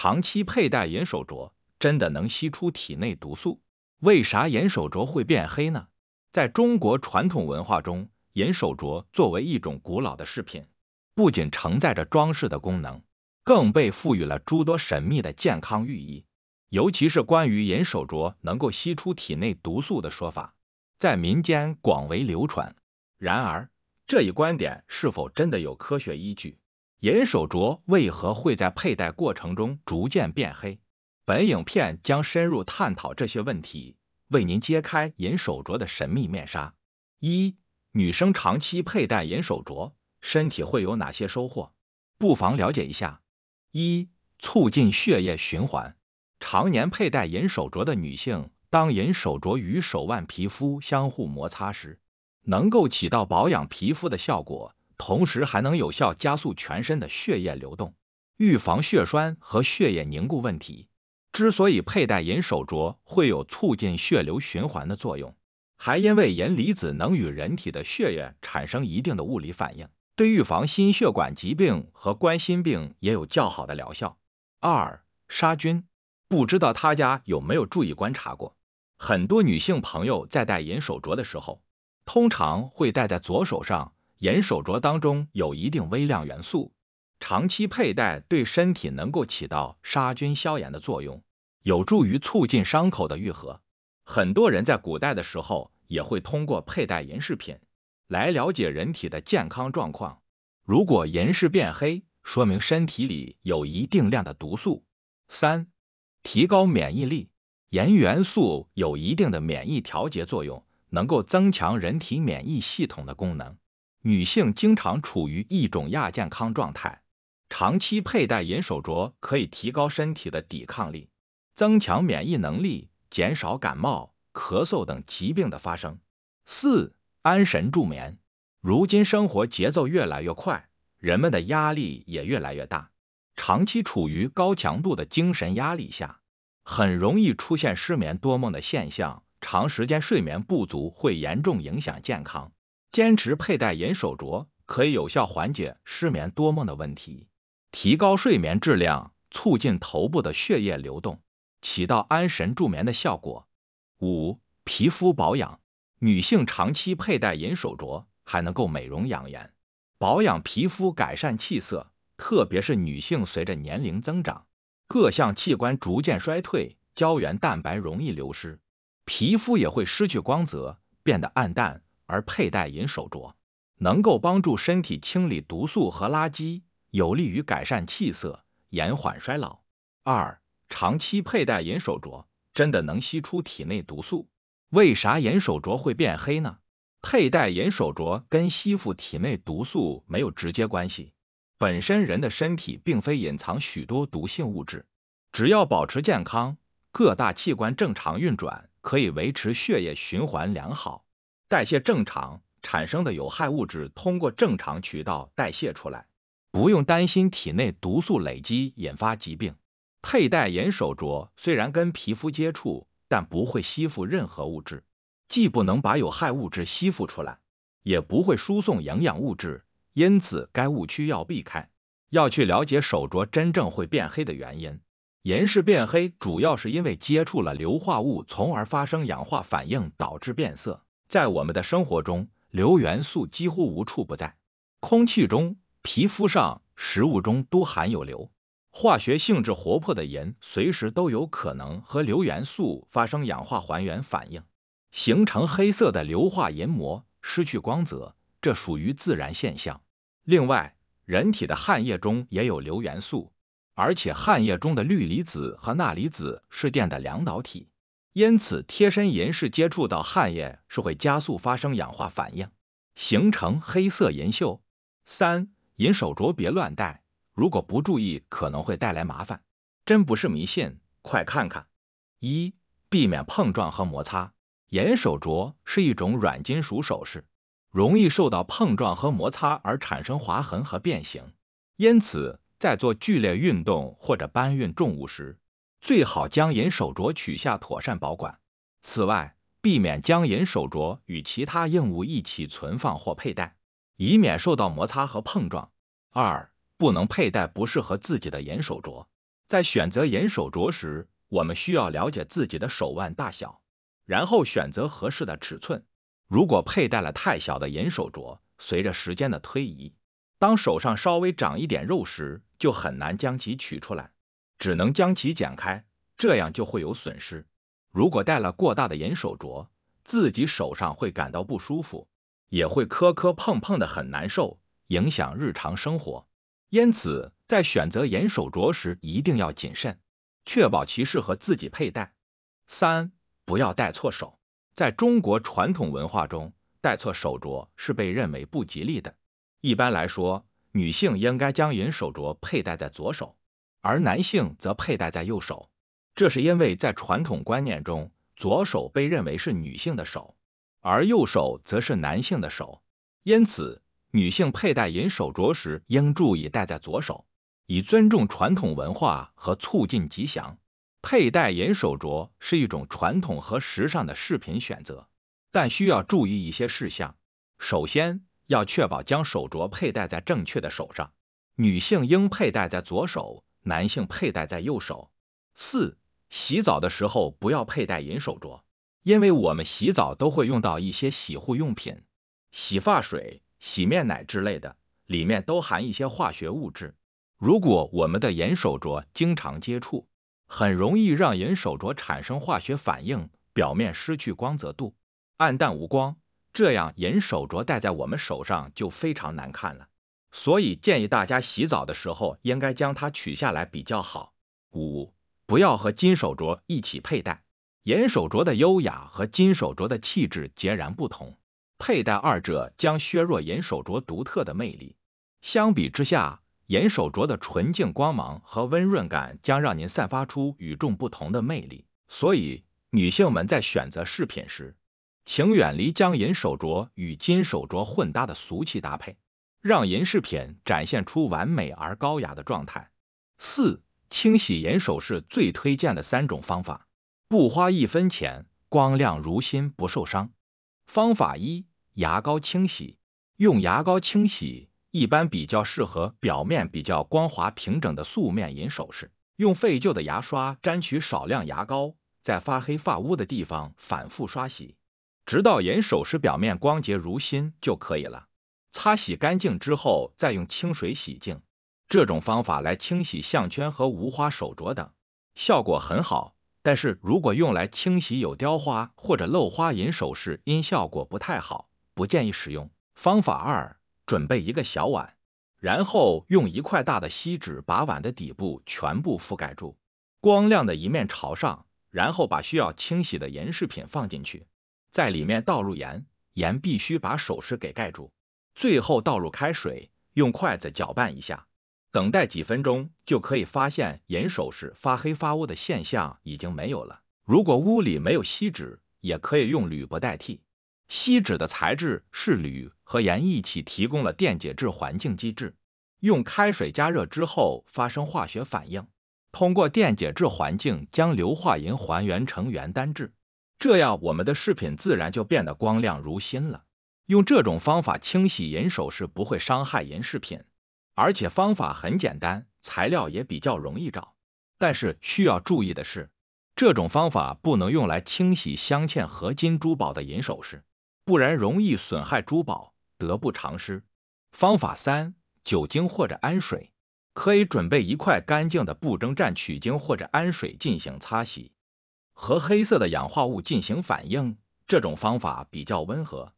长期佩戴银手镯真的能吸出体内毒素？为啥银手镯会变黑呢？在中国传统文化中，银手镯作为一种古老的饰品，不仅承载着装饰的功能，更被赋予了诸多神秘的健康寓意。尤其是关于银手镯能够吸出体内毒素的说法，在民间广为流传。然而，这一观点是否真的有科学依据？银手镯为何会在佩戴过程中逐渐变黑？本影片将深入探讨这些问题，为您揭开银手镯的神秘面纱。一、女生长期佩戴银手镯，身体会有哪些收获？不妨了解一下。一、促进血液循环。常年佩戴银手镯的女性，当银手镯与手腕皮肤相互摩擦时，能够起到保养皮肤的效果。同时还能有效加速全身的血液流动，预防血栓和血液凝固问题。之所以佩戴银手镯会有促进血流循环的作用，还因为银离子能与人体的血液产生一定的物理反应，对预防心血管疾病和冠心病也有较好的疗效。二、杀菌。不知道他家有没有注意观察过，很多女性朋友在戴银手镯的时候，通常会戴在左手上。银手镯当中有一定微量元素，长期佩戴对身体能够起到杀菌消炎的作用，有助于促进伤口的愈合。很多人在古代的时候也会通过佩戴银饰品来了解人体的健康状况。如果银饰变黑，说明身体里有一定量的毒素。三、提高免疫力，银元素有一定的免疫调节作用，能够增强人体免疫系统的功能。女性经常处于一种亚健康状态，长期佩戴银手镯可以提高身体的抵抗力，增强免疫能力，减少感冒、咳嗽等疾病的发生。四、安神助眠。如今生活节奏越来越快，人们的压力也越来越大，长期处于高强度的精神压力下，很容易出现失眠多梦的现象。长时间睡眠不足会严重影响健康。坚持佩戴银手镯，可以有效缓解失眠多梦的问题，提高睡眠质量，促进头部的血液流动，起到安神助眠的效果。五、皮肤保养，女性长期佩戴银手镯还能够美容养颜，保养皮肤，改善气色。特别是女性随着年龄增长，各项器官逐渐衰退，胶原蛋白容易流失，皮肤也会失去光泽，变得暗淡。而佩戴银手镯能够帮助身体清理毒素和垃圾，有利于改善气色，延缓衰老。二，长期佩戴银手镯真的能吸出体内毒素？为啥银手镯会变黑呢？佩戴银手镯跟吸附体内毒素没有直接关系。本身人的身体并非隐藏许多毒性物质，只要保持健康，各大器官正常运转，可以维持血液循环良好。代谢正常产生的有害物质通过正常渠道代谢出来，不用担心体内毒素累积引发疾病。佩戴银手镯虽然跟皮肤接触，但不会吸附任何物质，既不能把有害物质吸附出来，也不会输送营养物质，因此该误区要避开。要去了解手镯真正会变黑的原因，银饰变黑主要是因为接触了硫化物，从而发生氧化反应导致变色。在我们的生活中，硫元素几乎无处不在，空气中、皮肤上、食物中都含有硫。化学性质活泼的银，随时都有可能和硫元素发生氧化还原反应，形成黑色的硫化银膜，失去光泽。这属于自然现象。另外，人体的汗液中也有硫元素，而且汗液中的氯离子和钠离子是电的良导体。因此，贴身银饰接触到汗液是会加速发生氧化反应，形成黑色银锈。三，银手镯别乱戴，如果不注意，可能会带来麻烦。真不是迷信，快看看。一，避免碰撞和摩擦。银手镯是一种软金属首饰，容易受到碰撞和摩擦而产生划痕和变形。因此，在做剧烈运动或者搬运重物时，最好将银手镯取下，妥善保管。此外，避免将银手镯与其他硬物一起存放或佩戴，以免受到摩擦和碰撞。二、不能佩戴不适合自己的银手镯。在选择银手镯时，我们需要了解自己的手腕大小，然后选择合适的尺寸。如果佩戴了太小的银手镯，随着时间的推移，当手上稍微长一点肉时，就很难将其取出来。只能将其剪开，这样就会有损失。如果戴了过大的银手镯，自己手上会感到不舒服，也会磕磕碰碰的很难受，影响日常生活。因此，在选择银手镯时一定要谨慎，确保其适合自己佩戴。三、不要戴错手。在中国传统文化中，戴错手镯是被认为不吉利的。一般来说，女性应该将银手镯佩戴在左手。而男性则佩戴在右手，这是因为在传统观念中，左手被认为是女性的手，而右手则是男性的手。因此，女性佩戴银手镯时应注意戴在左手，以尊重传统文化和促进吉祥。佩戴银手镯是一种传统和时尚的饰品选择，但需要注意一些事项。首先，要确保将手镯佩戴在正确的手上，女性应佩戴在左手。男性佩戴在右手。四、洗澡的时候不要佩戴银手镯，因为我们洗澡都会用到一些洗护用品，洗发水、洗面奶之类的，里面都含一些化学物质。如果我们的银手镯经常接触，很容易让银手镯产生化学反应，表面失去光泽度，暗淡无光，这样银手镯戴在我们手上就非常难看了。所以建议大家洗澡的时候应该将它取下来比较好。五，不要和金手镯一起佩戴。银手镯的优雅和金手镯的气质截然不同，佩戴二者将削弱银手镯独特的魅力。相比之下，银手镯的纯净光芒和温润感将让您散发出与众不同的魅力。所以，女性们在选择饰品时，请远离将银手镯与金手镯混搭的俗气搭配。让银饰品展现出完美而高雅的状态。四、清洗银首饰最推荐的三种方法，不花一分钱，光亮如新不受伤。方法一：牙膏清洗。用牙膏清洗，一般比较适合表面比较光滑平整的素面银首饰。用废旧的牙刷沾取少量牙膏，在发黑发污的地方反复刷洗，直到银首饰表面光洁如新就可以了。擦洗干净之后，再用清水洗净。这种方法来清洗项圈和无花手镯等，效果很好。但是如果用来清洗有雕花或者漏花银首饰，因效果不太好，不建议使用。方法二：准备一个小碗，然后用一块大的锡纸把碗的底部全部覆盖住，光亮的一面朝上，然后把需要清洗的银饰品放进去，在里面倒入盐，盐必须把首饰给盖住。最后倒入开水，用筷子搅拌一下，等待几分钟，就可以发现银首饰发黑发污的现象已经没有了。如果屋里没有锡纸，也可以用铝箔代替。锡纸的材质是铝和盐一起提供了电解质环境机制。用开水加热之后发生化学反应，通过电解质环境将硫化银还原成原单质，这样我们的饰品自然就变得光亮如新了。用这种方法清洗银首饰不会伤害银饰品，而且方法很简单，材料也比较容易找。但是需要注意的是，这种方法不能用来清洗镶嵌合金珠宝的银首饰，不然容易损害珠宝，得不偿失。方法三：酒精或者氨水，可以准备一块干净的布，蘸取精或者氨水进行擦洗，和黑色的氧化物进行反应。这种方法比较温和。